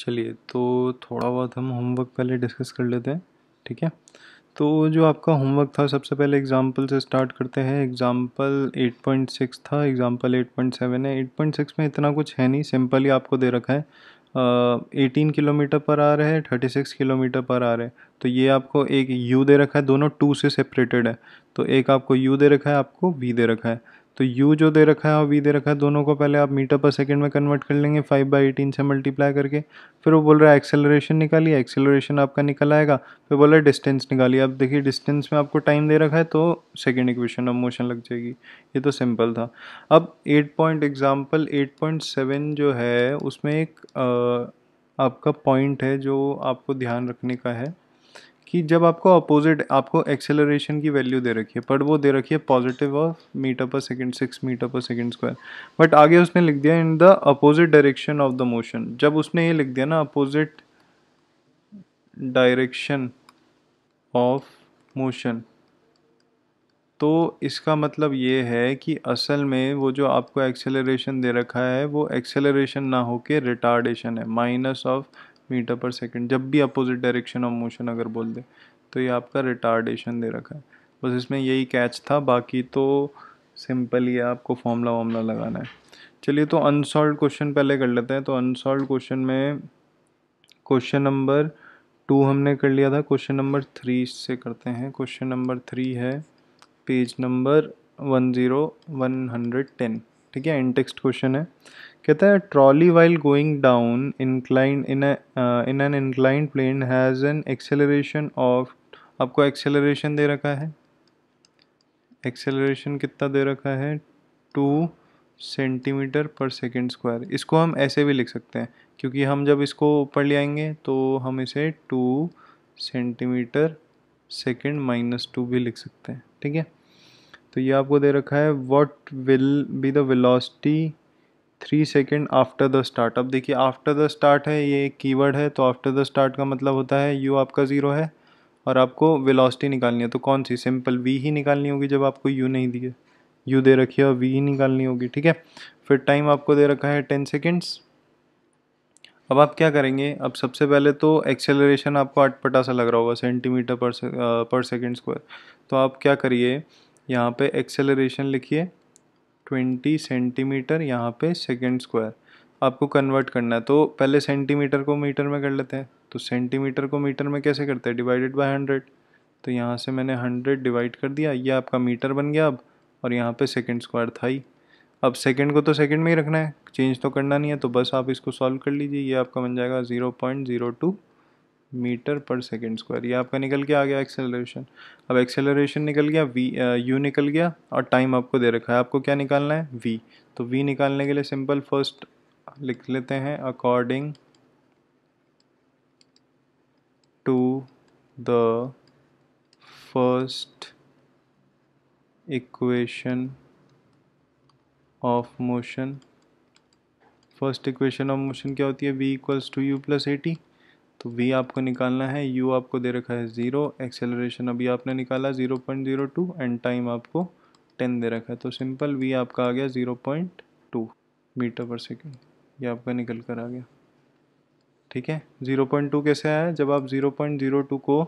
चलिए तो थोड़ा बहुत हम होमवर्क पहले डिस्कस कर लेते हैं ठीक है तो जो आपका होमवर्क था सबसे पहले एग्जाम्पल से स्टार्ट करते हैं एग्जाम्पल 8.6 था एग्जाम्पल 8.7 है 8.6 में इतना कुछ है नहीं सिंपली आपको दे रखा है एटीन किलोमीटर पर आ रहे हैं थर्टी सिक्स किलोमीटर पर आ रहे हैं तो ये आपको एक यू दे रखा है दोनों टू से सेपरेटेड है तो एक आपको यू दे रखा है आपको वी दे रखा है तो u जो दे रखा है और v दे रखा है दोनों को पहले आप मीटर पर सेकेंड में कन्वर्ट कर लेंगे फाइव बाई एटीन से मल्टीप्लाई करके फिर वो बोल रहा है एक्सेलरेशन निकालिए एक्सेलरेशन आपका निकल आएगा फिर बोल रहा है डिस्टेंस निकालिए अब देखिए डिस्टेंस में आपको टाइम दे रखा है तो सेकेंड इक्वेशन ऑफ मोशन लग जाएगी ये तो सिंपल था अब eight point example eight point seven जो है उसमें एक आ, आपका पॉइंट है जो आपको ध्यान रखने का है कि जब आपको अपोजिट आपको एक्सेलरेशन की वैल्यू दे रखी है पर वो दे रखी है positive of metre per second six metre per second square but आगे उसने लिख दिया in the opposite direction of the motion जब उसने ये लिख दिया ना अपोजिट डायरेक्शन ऑफ मोशन तो इसका मतलब ये है कि असल में वो जो आपको एक्सेलरेशन दे रखा है वो एक्सेलरेशन ना होके रिटार्डेशन है minus of metre per second जब भी अपोजिट डायरेक्शन ऑफ मोशन अगर बोल दें तो ये आपका रिटार्डेशन दे रखा है बस इसमें यही कैच था बाकी तो सिंपल ही आपको फॉर्मूला वॉमला लगाना है चलिए तो अनसॉल्व क्वेश्चन पहले कर लेते हैं तो अनसॉल्व क्वेश्चन में क्वेश्चन नंबर टू हमने कर लिया था क्वेश्चन नंबर थ्री से करते हैं क्वेश्चन नंबर थ्री है page number one zero one hundred ten ठीक है इंटेक्सट टेक्स्ट क्वेश्चन है कहता है trolley while going down inclined in in an in plane has an acceleration of आपको एक्सेलरेशन दे रखा है एक्सेलरेशन कितना दे रखा है two centimetre per second square इसको हम ऐसे भी लिख सकते हैं क्योंकि हम जब इसको ऊपर ले आएंगे तो हम इसे two centimetre second minus two भी लिख सकते हैं ठीक है तो ये आपको दे रखा है what will be the velocity three second after the start अब देखिए आफ्टर द स्टार्ट है ये एक कीवर्ड है तो आफ्टर द स्टार्ट का मतलब होता है यू आपका ज़ीरो है और आपको वेलोसिटी निकालनी है तो कौन सी सिंपल वी ही निकालनी होगी जब आपको यू नहीं दिए यू दे रखी है और वी ही निकालनी होगी ठीक है फिर टाइम आपको दे रखा है टेन सेकेंड्स अब आप क्या करेंगे अब सबसे पहले तो एक्सेलरेशन आपको अटपटा सा लग रहा होगा सेंटीमीटर पर पर सेकेंड स्क्वायर तो आप क्या करिए यहाँ पे एक्सेलरेशन लिखिए ट्वेंटी सेंटीमीटर यहाँ पे सेकेंड स्क्वायर आपको कन्वर्ट करना है तो पहले सेंटीमीटर को मीटर में कर लेते हैं तो सेंटीमीटर को मीटर में कैसे करते हैं डिवाइडेड बाय हंड्रेड तो यहाँ से मैंने हंड्रेड डिवाइड कर दिया ये आपका मीटर बन गया अब और यहाँ पे सेकेंड स्क्वायर था ही अब सेकेंड को तो सेकेंड में ही रखना है चेंज तो करना नहीं है तो बस आप इसको सॉल्व कर लीजिए ये आपका बन जाएगा zero point zero two metre per second square ये आपका निकल के आ गया एक्सेलरेशन अब एक्सेलरेशन निकल गया वी यू निकल गया और टाइम आपको दे रखा है आपको क्या निकालना है वी तो वी निकालने के लिए सिंपल फर्स्ट लिख लेते हैं according to the first equation of motion first equation of motion क्या होती है V equals to U plus A T तो वी आपको निकालना है यू आपको दे रखा है ज़ीरो एक्सेलरेशन अभी आपने निकाला zero point zero two and time आपको टेन दे रखा है तो सिंपल वी आपका आ गया zero point two metre per second ये आपका निकल कर आ गया ठीक है ज़ीरो पॉइंट टू कैसे आया जब आप ज़ीरो पॉइंट ज़ीरो टू को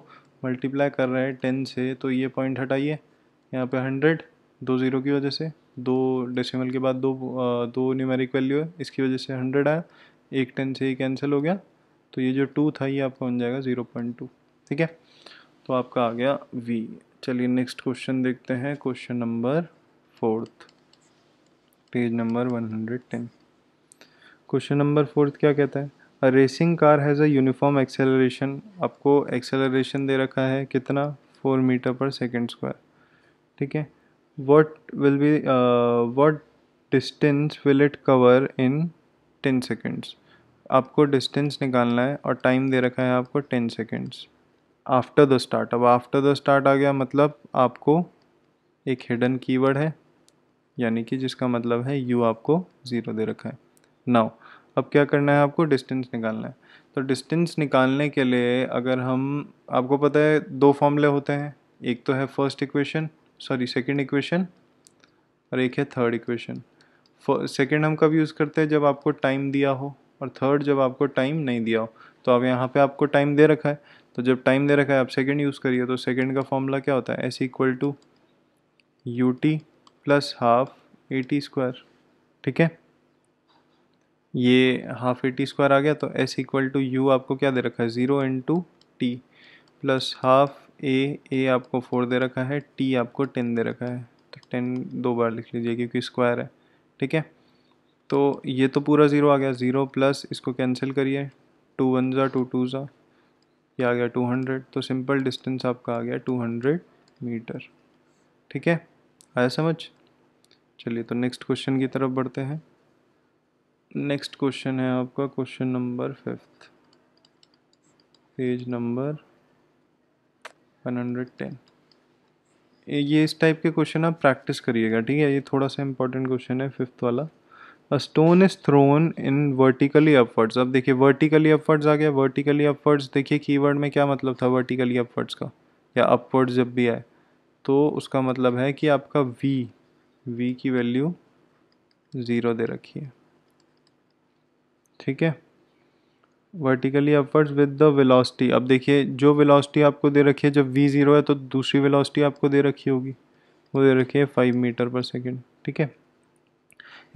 मल्टीप्लाई कर रहे हैं टेन से तो ये पॉइंट हटाइए यहाँ पे हंड्रेड दो ज़ीरो की वजह से दो डेसिमल के बाद दो दो न्यूमेरिक वैल्यू है इसकी वजह से हंड्रेड आया एक टेन से ही कैंसिल हो गया तो ये जो टू था ये आपका बन जाएगा ज़ीरो पॉइंट टू ठीक है तो आपका आ गया वी चलिए नेक्स्ट क्वेश्चन देखते हैं question number fourth page number one hundred ten question number fourth क्या कहता है a racing car has a uniform acceleration आपको एक्सेलरेशन दे रखा है कितना four metre per second square ठीक है what will be what distance will it cover in ten seconds आपको डिस्टेंस निकालना है और टाइम दे रखा है आपको ten seconds after the start अब आफ्टर द स्टार्ट आ गया मतलब आपको एक हिडन कीवर्ड है यानी कि जिसका मतलब है यू आपको ज़ीरो दे रखा है नाउ अब क्या करना है आपको डिस्टेंस निकालना है तो डिस्टेंस निकालने के लिए अगर हम आपको पता है दो फॉर्मूले होते हैं एक तो है first equation sorry second equation और एक है थर्ड इक्वेशन सेकंड हम कब यूज़ करते हैं जब आपको टाइम दिया हो और थर्ड जब आपको टाइम नहीं दिया हो तो अब यहाँ पे आपको टाइम दे रखा है तो जब टाइम दे रखा है आप सेकेंड यूज़ करिए तो सेकेंड का फॉर्मूला क्या होता है S equal to U T plus half A T square ठीक है ये हाफ ए टी स्क्वायर आ गया तो एस इक्वल टू यू आपको क्या दे रखा है zero into T plus half A A आपको फोर दे रखा है टी आपको टेन दे रखा है तो टेन दो बार लिख लीजिए क्योंकि स्क्वायर है ठीक है तो ये तो पूरा ज़ीरो आ गया ज़ीरो प्लस इसको कैंसिल करिए टू वन ज़ा टू टू ज़ा ये आ गया टू हंड्रेड तो सिंपल डिस्टेंस आपका आ गया टू हंड्रेड मीटर ठीक है आया समझ चलिए तो नेक्स्ट क्वेश्चन की तरफ बढ़ते हैं नेक्स्ट क्वेश्चन है आपका question number fifth page number one hundred ten ये इस टाइप के क्वेश्चन आप प्रैक्टिस करिएगा ठीक है ये थोड़ा सा इंपॉर्टेंट क्वेश्चन है फिफ्थ वाला a stone is thrown in vertically upwards अब देखिए वर्टिकली अपवर्ड्स आ गया वर्टिकली अपवर्ड्स देखिए कीवर्ड में क्या मतलब था वर्टिकली अपवर्ड्स का या अपवर्ड्स जब भी आए तो उसका मतलब है कि आपका v v की वैल्यू ज़ीरो दे रखी है ठीक है vertically upwards with the velocity अब देखिए जो वेलोसिटी आपको दे रखी है जब v ज़ीरो है तो दूसरी वेलोसिटी आपको दे रखी होगी वो दे रखी है फाइव मीटर पर सेकेंड ठीक है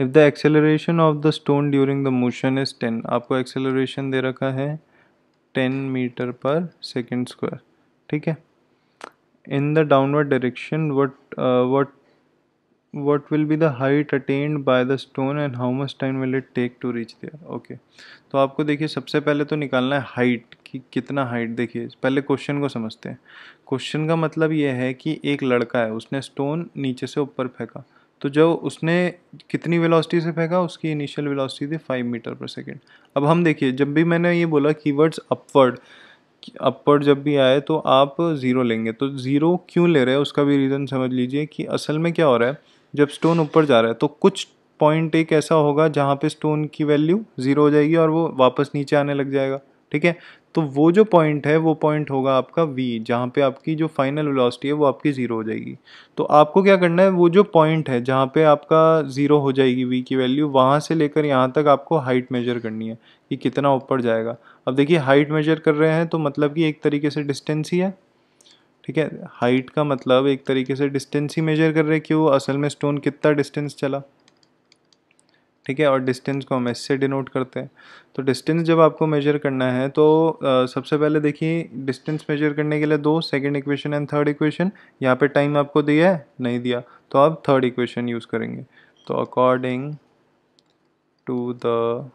if the acceleration of the stone during the motion is ten आपको एक्सेलरेशन दे रखा है ten metre per second square ठीक है in the downward direction what what what will be the height attend by the stone and how much time will it take to reach there okay तो आपको देखिए सबसे पहले तो निकालना है हाइट कि कितना हाइट देखिए पहले क्वेश्चन को समझते हैं क्वेश्चन का मतलब यह है कि एक लड़का है उसने स्टोन नीचे से ऊपर फेंका तो जब उसने कितनी वेलोसिटी से फेंका उसकी इनिशियल वेलोसिटी थी फाइव मीटर पर सेकेंड अब हम देखिए जब भी मैंने ये बोला कीवर्ड्स अपवर्ड अपवर्ड जब भी आए तो आप ज़ीरो लेंगे तो ज़ीरो क्यों ले रहे हैं उसका भी रीज़न समझ लीजिए कि असल में क्या हो रहा है जब स्टोन ऊपर जा रहा है तो कुछ पॉइंट एक ऐसा होगा जहाँ पे स्टोन की वैल्यू ज़ीरो हो जाएगी और वो वापस नीचे आने लग जाएगा ठीक है तो वो जो पॉइंट है वो पॉइंट होगा आपका वी जहाँ पे आपकी जो फाइनल वेलोसिटी है वो आपकी ज़ीरो हो जाएगी तो आपको क्या करना है वो जो पॉइंट है जहाँ पे आपका ज़ीरो हो जाएगी वी की वैल्यू वहाँ से लेकर यहाँ तक आपको हाइट मेजर करनी है कि कितना ऊपर जाएगा अब देखिए हाइट मेजर कर रहे हैं तो मतलब कि एक तरीके से डिस्टेंस ही है ठीक है हाइट का मतलब एक तरीके से डिस्टेंस ही मेजर कर रहे हैं कि वो असल में स्टोन कितना डिस्टेंस चला ठीक है और डिस्टेंस को हम एस से डिनोट करते हैं तो डिस्टेंस जब आपको मेजर करना है तो आ, सबसे पहले देखिए डिस्टेंस मेजर करने के लिए दो second equation and third equation यहाँ पे टाइम आपको दिया है नहीं दिया तो आप थर्ड इक्वेशन यूज़ करेंगे तो according to the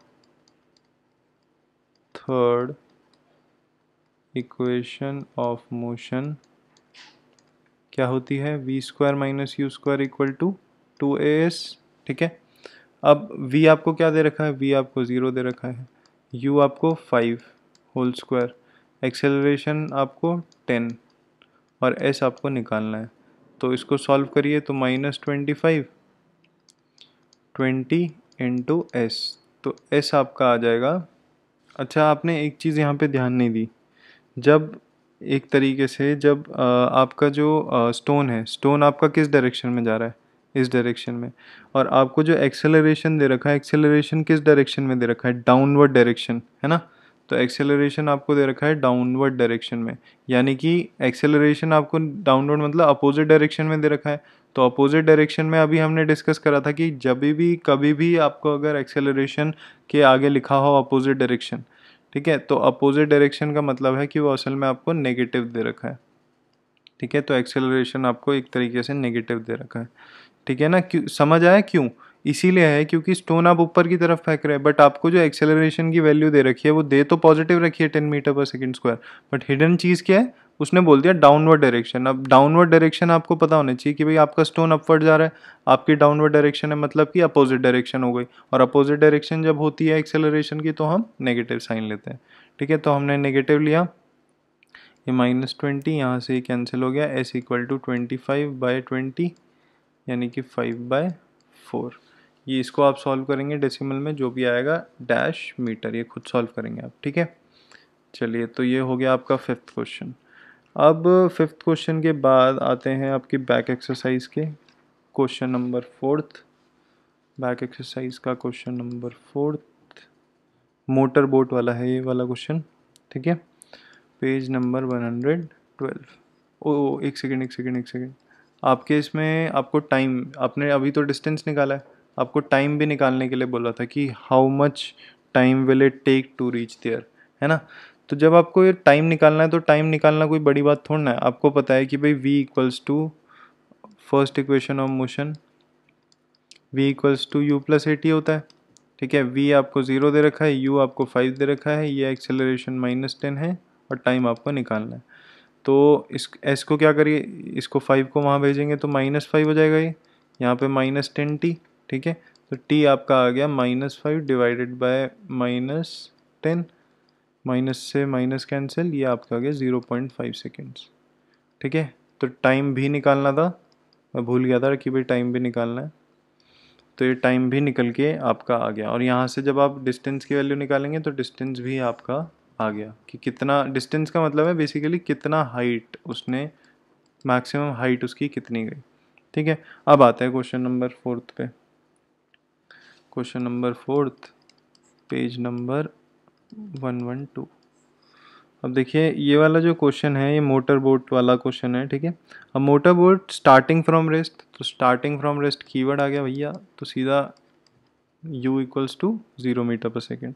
third equation of motion क्या होती है V square minus U square equal to two A S ठीक है अब v आपको क्या दे रखा है v आपको ज़ीरो दे रखा है u आपको फाइव होल स्क्वायर एक्सेलरेशन आपको टेन और s आपको निकालना है तो इसको सॉल्व करिए तो minus twenty five twenty into S तो एस आपका आ जाएगा अच्छा आपने एक चीज़ यहाँ पे ध्यान नहीं दी जब एक तरीके से जब आपका जो स्टोन है स्टोन आपका किस डायरेक्शन में जा रहा है इस डायरेक्शन में और आपको जो एक्सेलरेशन दे रखा है एक्सेलरेशन किस डायरेक्शन में दे रखा है डाउनवर्ड डायरेक्शन है ना तो एक्सेलरेशन आपको दे रखा है डाउनवर्ड डायरेक्शन में यानी कि एक्सेलरेशन आपको डाउनवर्ड मतलब अपोजिट डायरेक्शन में दे रखा है तो अपोजिट डायरेक्शन में अभी हमने डिस्कस करा था कि जब भी कभी भी आपको अगर एक्सेलरेशन के आगे लिखा हो अपोजिट डायरेक्शन ठीक है तो अपोजिट डायरेक्शन का मतलब है कि वो असल में आपको नेगेटिव दे रखा है ठीक है तो एक्सेलरेशन आपको एक तरीके से नेगेटिव दे रखा है ठीक है ना क्यों समझ आया क्यों इसीलिए है क्योंकि स्टोन आप ऊपर की तरफ फेंक रहे हैं बट आपको जो एक्सेलरेशन की वैल्यू दे रखी है वो दे तो पॉजिटिव रखी है ten metre per second square but hidden चीज़ क्या है उसने बोल दिया डाउनवर्ड डायरेक्शन अब डाउनवर्ड डायरेक्शन आपको पता होना चाहिए कि भाई आपका स्टोन अपवर्ड जा रहा है आपकी डाउनवर्ड डायरेक्शन है मतलब कि अपोजिट डायरेक्शन हो गई और अपोजिट डायरेक्शन जब होती है एक्सेलरेशन की तो हम नेगेटिव साइन लेते हैं ठीक है तो हमने नेगेटिव लिया ये माइनस ट्वेंटी यहाँ से कैंसिल हो गया S equal to twenty five by twenty यानी कि फाइव बाय फोर ये इसको आप सॉल्व करेंगे डेसिमल में जो भी आएगा डैश मीटर ये खुद सॉल्व करेंगे आप ठीक है चलिए तो ये हो गया आपका फिफ्थ क्वेश्चन अब फिफ्थ क्वेश्चन के बाद आते हैं आपकी बैक एक्सरसाइज के question number fourth back exercise का question number fourth motor boat वाला है ये वाला क्वेश्चन ठीक है page number one hundred twelve ओ एक सेकेंड एक सेकेंड एक सेकेंड आपके इसमें आपको टाइम आपने अभी तो डिस्टेंस निकाला है आपको टाइम भी निकालने के लिए बोला था कि how much time will it take to reach there है ना तो जब आपको ये टाइम निकालना है तो टाइम निकालना कोई बड़ी बात थोड़ी ना है आपको पता है कि भाई v equals to first equation of motion v equals to U plus A T होता है ठीक है v आपको ज़ीरो दे रखा है u आपको फाइव दे रखा है ये एक्सेलरेशन माइनस टेन है और टाइम आपको निकालना है तो इस एस को क्या करिए इसको फाइव को वहाँ भेजेंगे तो माइनस फाइव हो जाएगा ये यहाँ पे माइनस टेन टी ठीक है तो टी आपका आ गया minus five divided by minus ten minus से माइनस कैंसिल ये आपका आ गया ज़ीरो पॉइंट फाइव सेकेंड्स ठीक है तो टाइम भी निकालना था मैं भूल गया था कि भाई टाइम भी निकालना है तो ये टाइम भी निकल के आपका आ गया और यहाँ से जब आप डिस्टेंस की वैल्यू निकालेंगे तो डिस्टेंस भी आपका आ गया कि कितना डिस्टेंस का मतलब है बेसिकली कितना हाइट उसने मैक्सिमम हाइट उसकी कितनी गई ठीक है अब आते हैं क्वेश्चन नंबर फोर्थ पे question number fourth page number one one two अब देखिए ये वाला जो क्वेश्चन है ये मोटर बोट वाला क्वेश्चन है ठीक है अब motor boat starting from rest तो स्टार्टिंग फ्रॉम रेस्ट कीवर्ड आ गया भैया तो सीधा U equals to zero metre per second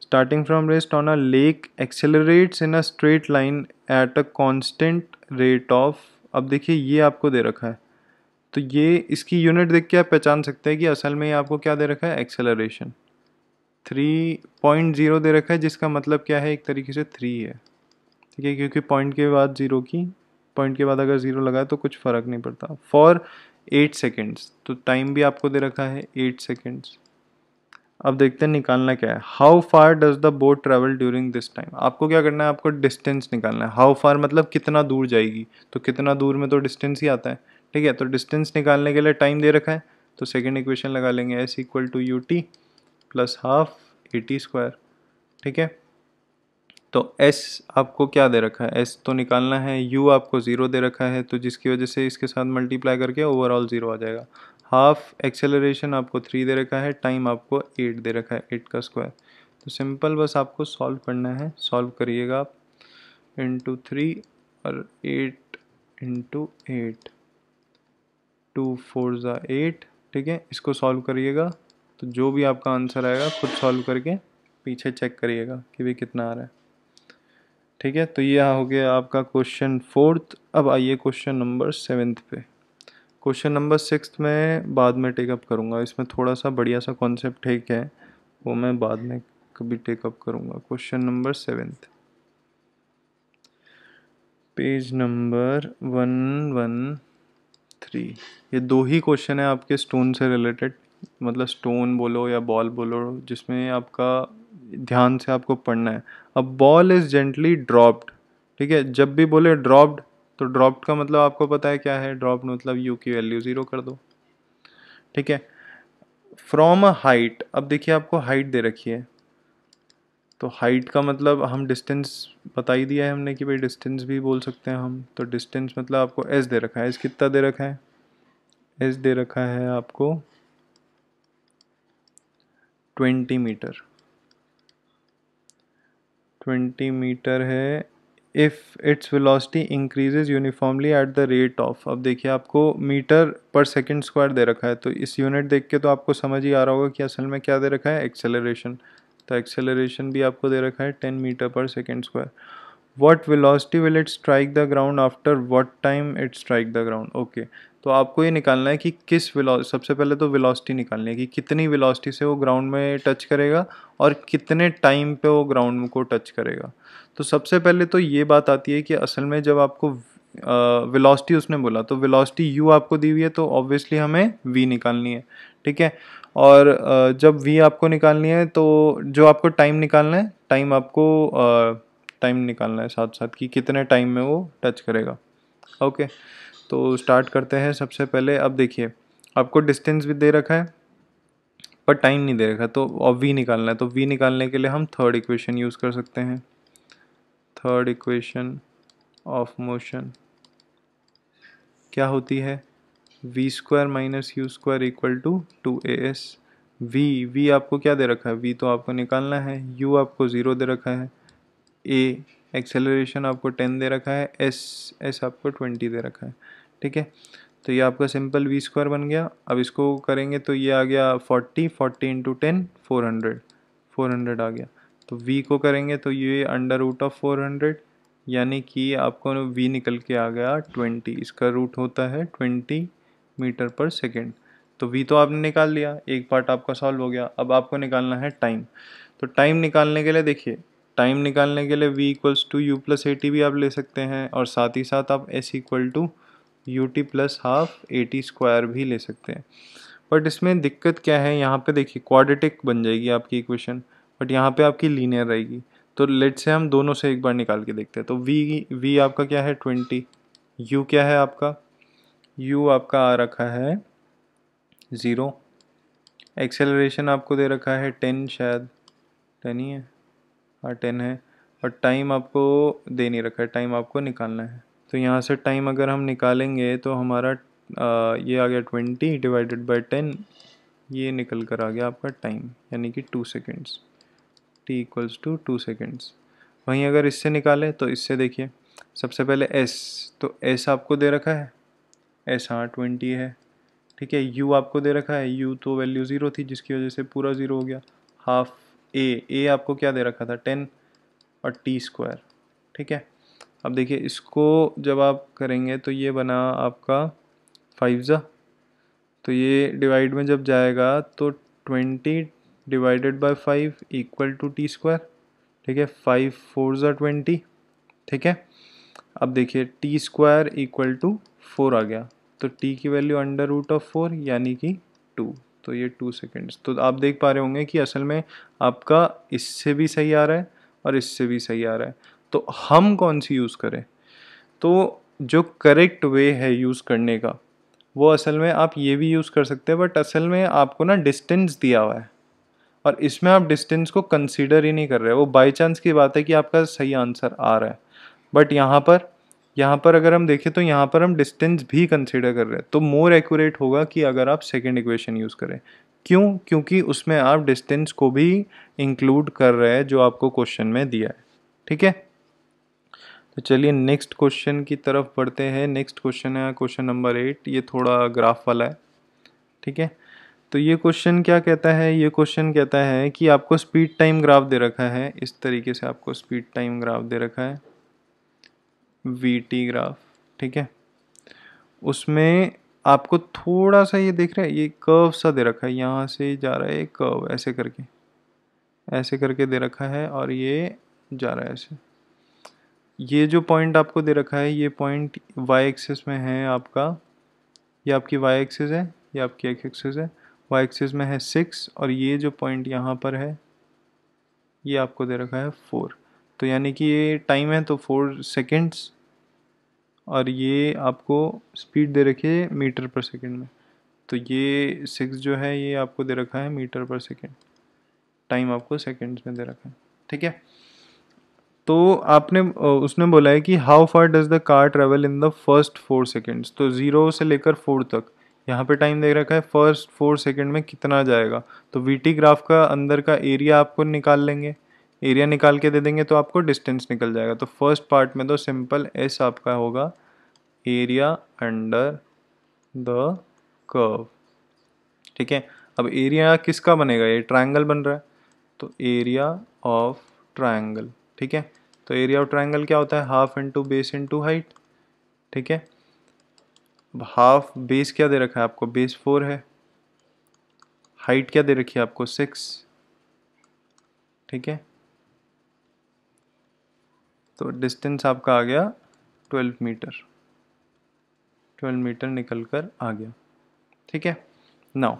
starting from rest on a lake accelerates in a straight line at a constant rate of अब देखिए ये आपको दे रखा है तो ये इसकी यूनिट देख के आप पहचान सकते हैं कि असल में ये आपको क्या दे रखा है एक्सेलरेशन थ्री पॉइंट ज़ीरो दे रखा है जिसका मतलब क्या है एक तरीके से थ्री है ठीक है क्योंकि पॉइंट के बाद ज़ीरो की पॉइंट के बाद अगर ज़ीरो लगाए तो कुछ फ़र्क नहीं पड़ता फॉर एट सेकेंड्स तो टाइम भी आपको दे रखा है एट सेकेंड्स अब देखते हैं निकालना क्या है how far does the boat travel during this time आपको क्या करना है आपको डिस्टेंस निकालना है हाउ फार मतलब कितना दूर जाएगी तो कितना दूर में तो डिस्टेंस ही आता है ठीक है तो डिस्टेंस निकालने के लिए टाइम दे रखा है तो सेकेंड इक्वेशन लगा लेंगे S equal to U T plus half A T square ठीक है तो एस आपको क्या दे रखा है एस तो निकालना है यू आपको ज़ीरो दे रखा है तो जिसकी वजह से इसके साथ मल्टीप्लाई करके ओवरऑल ज़ीरो आ जाएगा हाफ एक्सेलरेशन आपको थ्री दे रखा है टाइम आपको एट दे रखा है एट का स्क्वायर तो सिंपल बस आपको सॉल्व करना है सॉल्व करिएगा आप इंटू थ्री और eight into eight two four ज़ा एट ठीक है इसको सॉल्व करिएगा तो जो भी आपका आंसर आएगा खुद सॉल्व करके पीछे चेक करिएगा कि भी कितना आ रहा है ठीक है तो यह हो गया आपका क्वेश्चन फोर्थ अब आइए क्वेश्चन नंबर सेवेंथ पे क्वेश्चन नंबर सिक्स में बाद में टेकअप करूँगा इसमें थोड़ा सा बढ़िया सा कॉन्सेप्ट ठीक है वो मैं बाद में कभी टेकअप करूँगा question number seventh page number one one three ये दो ही क्वेश्चन है आपके स्टोन से रिलेटेड मतलब स्टोन बोलो या बॉल बोलो जिसमें आपका ध्यान से आपको पढ़ना है अब बॉल इज़ जेंटली ड्रॉप्ड ठीक है जब भी बोले ड्रॉप्ड तो ड्रॉप्ड का मतलब आपको पता है क्या है ड्रॉप्ड मतलब यू की वैल्यू ज़ीरो कर दो ठीक है फ्रॉम अ हाइट अब देखिए आपको हाइट दे रखी है तो हाइट का मतलब हम डिस्टेंस बता ही दिया है हमने कि भाई डिस्टेंस भी बोल सकते हैं हम तो डिस्टेंस मतलब आपको एस दे रखा है एस कितना दे रखा है एस दे रखा है आपको ट्वेंटी मीटर ट्वेंटी मीटर है if its velocity increases uniformly at the rate of अब देखिए आपको मीटर पर सेकेंड स्क्वायर दे रखा है तो इस यूनिट देख के तो आपको समझ ही आ रहा होगा कि असल में क्या दे रखा है एक्सेलरेशन तो एक्सेलरेशन भी आपको दे रखा है ten metre per second square what velocity will it strike the ground after what time it strike the ground okay तो आपको ये निकालना है कि किस सबसे पहले तो वेलोसिटी निकालनी है कि कितनी वेलोसिटी से वो ग्राउंड में टच करेगा और कितने टाइम पे वो ग्राउंड को टच करेगा तो सबसे पहले तो ये बात आती है कि असल में जब आपको वेलोसिटी उसने बोला तो वेलोसिटी यू आपको दी हुई है तो ऑब्वियसली हमें वी निकालनी है ठीक है और uh, जब वी आपको निकालनी है तो जो आपको टाइम निकालना है टाइम आपको uh, टाइम निकालना है साथ साथ कि कितने टाइम में वो टच करेगा ओके तो स्टार्ट करते हैं सबसे पहले अब देखिए आपको डिस्टेंस भी दे रखा है पर टाइम नहीं दे रखा तो और वी निकालना है तो वी निकालने के लिए हम थर्ड इक्वेशन यूज़ कर सकते हैं थर्ड इक्वेशन ऑफ मोशन क्या होती है V square minus U square equal to two A S V V आपको क्या दे रखा है वी तो आपको निकालना है यू आपको ज़ीरो दे रखा है ए एक्सेलरेशन आपको टेन दे रखा है एस एस आपको ट्वेंटी दे रखा है ठीक है तो ये आपका सिंपल वी स्क्वायर बन गया अब इसको करेंगे तो ये आ गया forty forty into ten four hundred four hundred आ गया तो वी को करेंगे तो ये under root of four hundred यानी कि आपको वी निकल के आ गया ट्वेंटी इसका रूट होता है ट्वेंटी मीटर पर सेकेंड तो वी तो आपने निकाल लिया एक पार्ट आपका सॉल्व हो गया अब आपको निकालना है टाइम तो टाइम निकालने के लिए देखिए टाइम निकालने के लिए V equals to U plus A T भी आप ले सकते हैं और साथ ही साथ आप S equal to U T plus half A T square भी ले सकते हैं बट इसमें दिक्कत क्या है यहाँ पे देखिए क्वाड्रेटिक बन जाएगी आपकी इक्वेशन बट यहाँ पे आपकी लीनियर रहेगी तो लेट से हम दोनों से एक बार निकाल के देखते हैं तो वी वी आपका क्या है ट्वेंटी यू क्या है आपका यू आपका आ रखा है ज़ीरो एक्सेलरेशन आपको दे रखा है टेन शायद टेन ही है हाँ टेन है और टाइम आपको दे नहीं रखा है टाइम आपको निकालना है तो यहाँ से टाइम अगर हम निकालेंगे तो हमारा आ, ये आ गया ट्वेंटी डिवाइडेड बाई टेन ये निकल कर आ गया आपका टाइम यानी कि two seconds T equals to two seconds वहीं अगर इससे निकालें तो इससे देखिए सबसे पहले एस तो एस आपको दे रखा है एस हाँ ट्वेंटी है ठीक है यू आपको दे रखा है यू तो वैल्यू ज़ीरो थी जिसकी वजह से पूरा ज़ीरो हो गया हाफ़ ए ए आपको क्या दे रखा था टेन और टी स्क्वायर ठीक है अब देखिए इसको जब आप करेंगे तो ये बना आपका फाइव ज़ा तो ये डिवाइड में जब जाएगा तो twenty divided by five equal to T square ठीक है फाइव फोर ज़ा ट्वेंटी ठीक है अब देखिए T square equal to four आ गया तो टी की value under root of four यानी कि टू तो ये टू सेकेंड्स तो आप देख पा रहे होंगे कि असल में आपका इससे भी सही आ रहा है और इससे भी सही आ रहा है तो हम कौन सी यूज़ करें तो जो करेक्ट वे है यूज़ करने का वो असल में आप ये भी यूज़ कर सकते हैं बट असल में आपको ना डिस्टेंस दिया हुआ है और इसमें आप डिस्टेंस को कंसीडर ही नहीं कर रहे वो बाई चांस की बात है कि आपका सही आंसर आ रहा है बट यहाँ पर यहाँ पर अगर हम देखें तो यहाँ पर हम डिस्टेंस भी कंसिडर कर रहे हैं तो मोर एक्यूरेट होगा कि अगर आप सेकेंड इक्वेशन यूज़ करें क्यों क्योंकि उसमें आप डिस्टेंस को भी इंक्लूड कर रहे हैं जो आपको क्वेश्चन में दिया है ठीक है तो चलिए नेक्स्ट क्वेश्चन की तरफ बढ़ते हैं नेक्स्ट क्वेश्चन है क्वेश्चन नंबर एट ये थोड़ा ग्राफ वाला है ठीक है तो ये क्वेश्चन क्या कहता है ये क्वेश्चन कहता है कि आपको स्पीड टाइम ग्राफ दे रखा है इस तरीके से आपको स्पीड टाइम ग्राफ दे रखा है वी टी ग्राफ ठीक है उसमें आपको थोड़ा सा ये देख रहा है ये कर्व सा दे रखा है यहाँ से जा रहा है कर्व ऐसे करके ऐसे करके दे रखा है और ये जा रहा है ऐसे ये जो पॉइंट आपको दे रखा है ये पॉइंट वाई एक्सेस में है आपका ये आपकी वाई एक्सेस है ये आपकी एक एक्सेस है वाई एक्सेस में है सिक्स और ये जो पॉइंट यहाँ पर है ये आपको दे रखा है फोर तो यानी कि ये टाइम है तो फोर सेकेंड्स और ये आपको स्पीड दे रखी है मीटर पर सेकंड में तो ये सिक्स जो है ये आपको दे रखा है मीटर पर सेकंड टाइम आपको सेकंड्स में दे रखा है ठीक है तो आपने उसने बोला है कि how far does the car travel in the first four seconds तो ज़ीरो से लेकर फोर तक यहाँ पे टाइम दे रखा है फर्स्ट फोर सेकेंड में कितना जाएगा तो वी ग्राफ का अंदर का एरिया आपको निकाल लेंगे एरिया निकाल के दे देंगे तो आपको डिस्टेंस निकल जाएगा तो फर्स्ट पार्ट में तो सिंपल एस आपका होगा एरिया अंडर द कर्व ठीक है अब एरिया किसका बनेगा ये ट्रायंगल बन रहा है तो एरिया ऑफ ट्रायंगल ठीक है तो एरिया ऑफ ट्रायंगल क्या होता है half into base into height ठीक है हाफ बेस क्या दे रखा है आपको बेस फोर है हाइट क्या दे रखी है आपको सिक्स ठीक है तो डिस्टेंस आपका आ गया 12 मीटर 12 मीटर निकल कर आ गया ठीक है now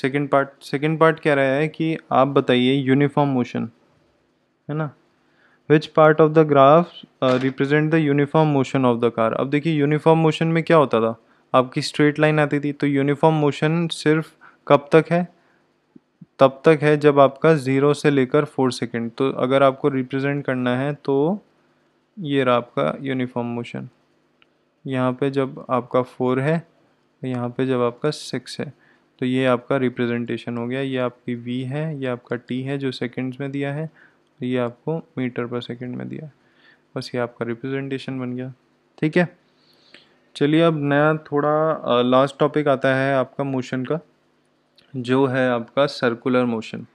second part second part क्या रहा है कि आप बताइए यूनिफॉर्म मोशन है ना which part of the graph represent the uniform motion of the car अब देखिए यूनिफॉर्म मोशन में क्या होता था आपकी स्ट्रेट लाइन आती थी तो यूनिफॉर्म मोशन सिर्फ कब तक है तब तक है जब आपका ज़ीरो से लेकर फोर सेकेंड तो अगर आपको रिप्रेजेंट करना है तो ये रहा आपका यूनिफॉर्म मोशन यहाँ पे जब आपका फोर है यहाँ पे जब आपका सिक्स है तो ये आपका रिप्रेजेंटेशन हो गया ये आपकी वी है ये आपका टी है जो सेकंड्स में दिया है ये आपको मीटर पर सेकंड में दिया है बस ये आपका रिप्रेजेंटेशन बन गया ठीक है चलिए अब नया थोड़ा लास्ट टॉपिक आता है आपका मोशन का जो है आपका सर्कुलर मोशन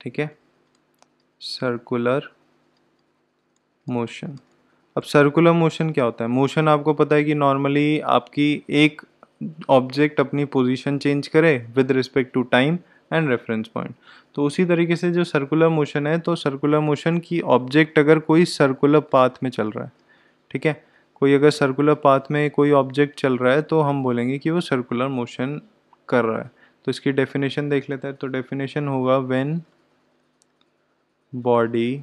ठीक है सर्कुलर मोशन अब सर्कुलर मोशन क्या होता है मोशन आपको पता है कि नॉर्मली आपकी एक ऑब्जेक्ट अपनी पोजीशन चेंज करे with respect to time and reference point तो उसी तरीके से जो सर्कुलर मोशन है तो सर्कुलर मोशन की ऑब्जेक्ट अगर कोई सर्कुलर पाथ में चल रहा है ठीक है कोई अगर सर्कुलर पाथ में कोई ऑब्जेक्ट चल रहा है तो हम बोलेंगे कि वो सर्कुलर मोशन कर रहा है तो इसकी डेफिनेशन देख लेते हैं तो डेफिनेशन होगा when body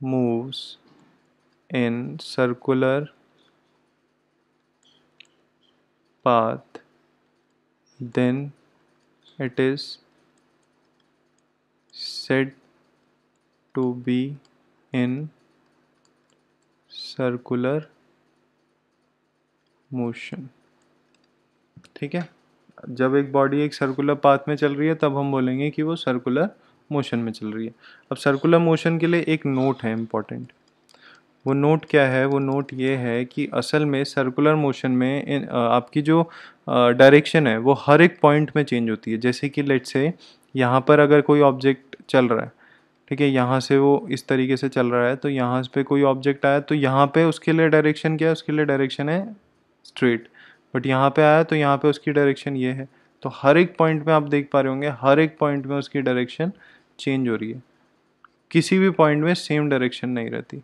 moves in circular path then it is said to be in circular motion ठीक है जब एक बॉडी एक सर्कुलर पाथ में चल रही है तब हम बोलेंगे कि वो सर्कुलर मोशन में चल रही है अब सर्कुलर मोशन के लिए एक नोट है इम्पॉर्टेंट वो नोट क्या है वो नोट ये है कि असल में सर्कुलर मोशन में आपकी जो डायरेक्शन है वो हर एक पॉइंट में चेंज होती है जैसे कि लेट से यहाँ पर अगर कोई ऑब्जेक्ट चल रहा है ठीक है यहाँ से वो इस तरीके से चल रहा है तो यहाँ पे कोई ऑब्जेक्ट आया तो यहाँ पे उसके लिए डायरेक्शन क्या है उसके लिए डायरेक्शन है स्ट्रेट बट यहाँ पे आया तो यहाँ पे उसकी डायरेक्शन ये है तो हर एक पॉइंट में आप देख पा रहे होंगे हर एक पॉइंट में उसकी डायरेक्शन चेंज हो रही है किसी भी पॉइंट में सेम डायरेक्शन नहीं रहती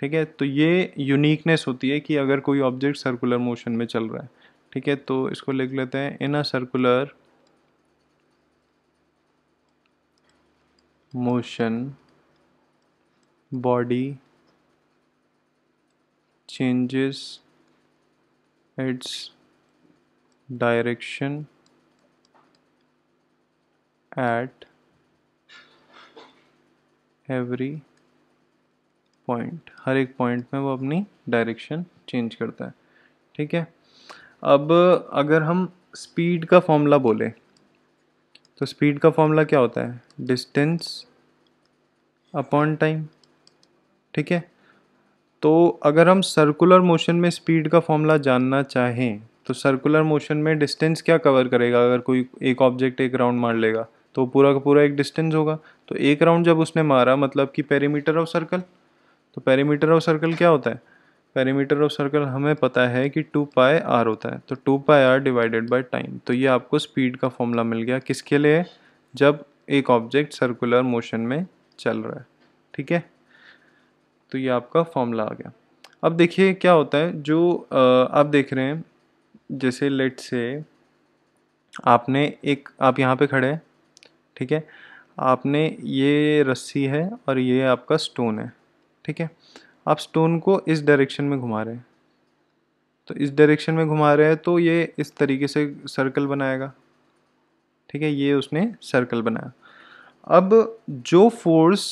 ठीक है तो ये यूनिकनेस होती है कि अगर कोई ऑब्जेक्ट सर्कुलर मोशन में चल रहा है ठीक है तो इसको लिख लेते हैं in a circular motion body changes its direction at every point हर एक पॉइंट में वो अपनी डायरेक्शन चेंज करता है ठीक है अब अगर हम स्पीड का फॉर्मूला बोले तो स्पीड का फॉर्मूला क्या होता है डिस्टेंस अपॉन टाइम ठीक है तो अगर हम सर्कुलर मोशन में स्पीड का फॉर्मूला जानना चाहें तो सर्कुलर मोशन में डिस्टेंस क्या कवर करेगा अगर कोई एक ऑब्जेक्ट एक राउंड मार लेगा तो पूरा का पूरा एक डिस्टेंस होगा तो एक राउंड जब उसने मारा मतलब कि पेरीमीटर ऑफ सर्कल तो पेरीमीटर ऑफ सर्कल क्या होता है पेरीमीटर ऑफ सर्कल हमें पता है कि टू पाए आर होता है तो टू पाए आर डिवाइडेड बाई टाइम तो ये आपको स्पीड का फॉर्मूला मिल गया किसके लिए जब एक ऑब्जेक्ट सर्कुलर मोशन में चल रहा है ठीक है तो ये आपका फॉर्मूला आ गया अब देखिए क्या होता है जो आप देख रहे हैं जैसे लेट से आपने एक आप यहाँ पे खड़े हैं ठीक है आपने ये रस्सी है और ये आपका स्टोन है ठीक है आप स्टोन को इस डायरेक्शन में घुमा रहे हैं तो इस डायरेक्शन में घुमा रहे हैं तो ये इस तरीके से सर्कल बनाएगा ठीक है ये उसने सर्कल बनाया अब जो फोर्स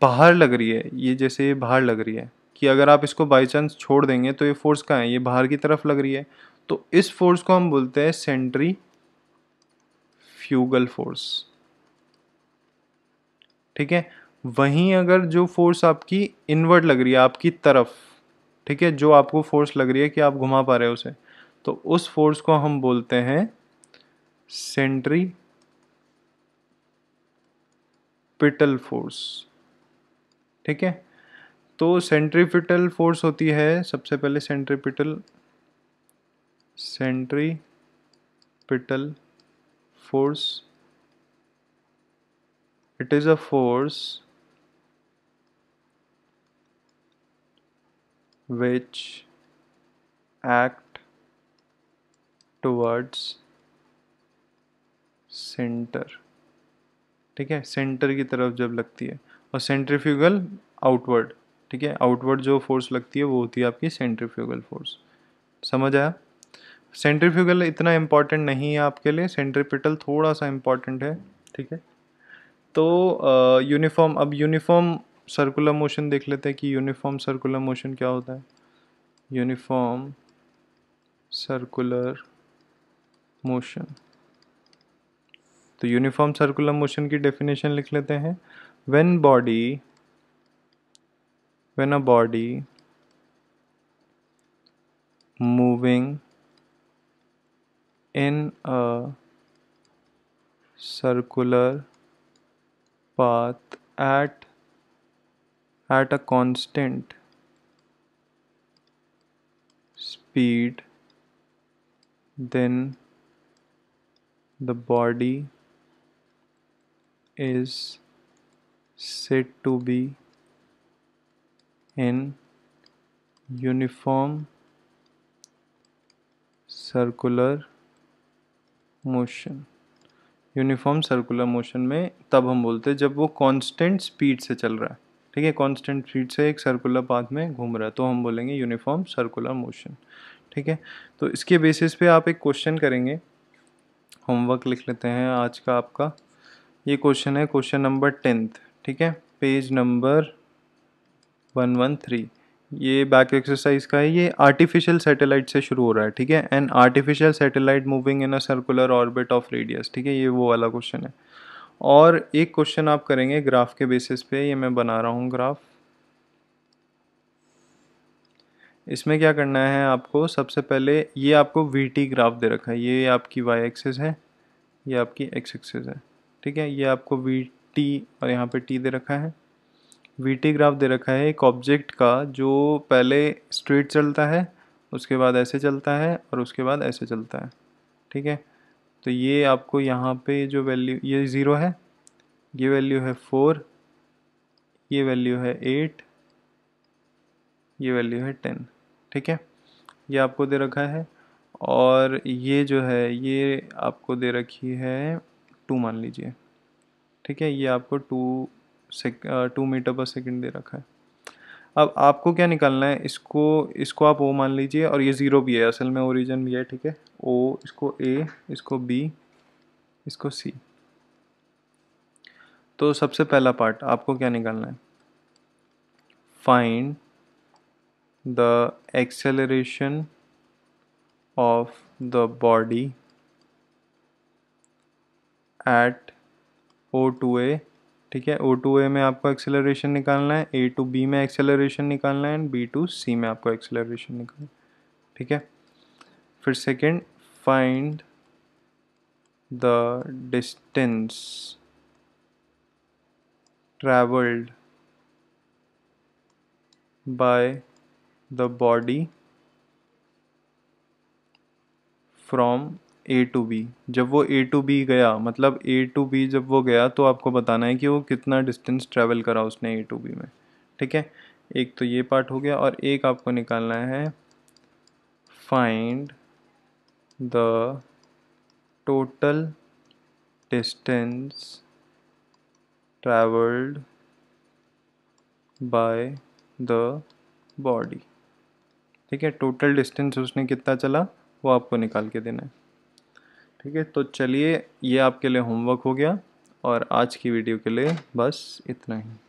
बाहर लग रही है ये जैसे ये बाहर लग रही है कि अगर आप इसको बाई चांस छोड़ देंगे तो ये फोर्स कहाँ है ये बाहर की तरफ लग रही है तो इस फोर्स को हम बोलते हैं सेंट्री फ्यूगल फोर्स ठीक है वहीं अगर जो फोर्स आपकी इनवर्ड लग रही है आपकी तरफ ठीक है जो आपको फोर्स लग रही है कि आप घुमा पा रहे हो उसे तो उस फोर्स को हम बोलते हैं सेंट्री पिटल फोर्स ठीक है तो सेंट्रीपिटल फोर्स होती है सबसे पहले centripetal centripetal force it is a force which act towards centre ठीक है सेंटर की तरफ जब लगती है और सेंट्रीफ्यूगल आउटवर्ड ठीक है आउटवर्ड जो फोर्स लगती है वो होती है आपकी सेंट्रीफ्यूगल फोर्स समझ आया सेंट्रीफ्यूगल इतना इम्पॉर्टेंट नहीं है आपके लिए सेंट्रीपिटल थोड़ा सा इम्पॉर्टेंट है ठीक है तो यूनिफॉर्म अब यूनिफॉर्म सर्कुलर मोशन देख लेते हैं कि यूनिफॉर्म सर्कुलर मोशन क्या होता है यूनिफॉर्म सर्कुलर मोशन तो यूनिफॉर्म सर्कुलर मोशन की डेफिनेशन लिख लेते हैं when body when a body moving in a circular path at at a constant speed then the body is said to be in uniform circular motion uniform circular motion में तब हम बोलते हैं जब वो कांस्टेंट स्पीड से चल रहा है ठीक है कांस्टेंट स्पीड से एक सर्कुलर पाथ में घूम रहा है तो हम बोलेंगे यूनिफॉर्म सर्कुलर मोशन ठीक है तो इसके बेसिस पे आप एक क्वेश्चन करेंगे होमवर्क लिख लेते हैं आज का आपका ये क्वेश्चन है क्वेश्चन नंबर टेंथ ठीक है page number one one three ये बैक एक्सरसाइज का है ये आर्टिफिशियल सैटेलाइट से शुरू हो रहा है ठीक है and artificial satellite moving in a circular orbit of radius ठीक है ये वो वाला क्वेश्चन है और एक क्वेश्चन आप करेंगे ग्राफ के बेसिस पे ये मैं बना रहा हूँ ग्राफ इसमें क्या करना है आपको सबसे पहले ये आपको वी टी ग्राफ दे रखा है ये आपकी वाई एक्सेस है ये आपकी एक्स एक्सेस है ठीक है ये आपको वी टी और यहाँ पे टी दे रखा है वीटी ग्राफ दे रखा है एक ऑब्जेक्ट का जो पहले स्ट्रेट चलता है उसके बाद ऐसे चलता है और उसके बाद ऐसे चलता है ठीक है तो ये आपको यहाँ पे जो वैल्यू ये ज़ीरो है ये वैल्यू है फोर ये वैल्यू है एट ये वैल्यू है टेन ठीक है ये आपको दे रखा है और ये जो है ये आपको दे रखी है टू मान लीजिए ठीक है ये आपको two two metre per second दे रखा है अब आपको क्या निकालना है इसको इसको आप ओ मान लीजिए और ये ज़ीरो भी है असल में ओरिजिन भी है ठीक है ओ इसको ए इसको बी इसको सी तो सबसे पहला पार्ट आपको क्या निकालना है find the acceleration of the body at O to A ठीक है ओ टू ए में आपको एक्सेलरेशन निकालना है ए टू बी में एक्सेलरेशन निकालना है एंड बी टू सी में आपको एक्सेलरेशन निकालना है ठीक है फिर second find the distance travelled by the body from A to B जब वो ए टू बी गया मतलब ए टू बी जब वो गया तो आपको बताना है कि वो कितना डिस्टेंस ट्रैवल करा उसने ए टू बी में ठीक है एक तो ये पार्ट हो गया और एक आपको निकालना है find the total distance travelled by the body ठीक है टोटल डिस्टेंस उसने कितना चला वो आपको निकाल के देना है ठीक है तो चलिए ये आपके लिए होमवर्क हो गया और आज की वीडियो के लिए बस इतना ही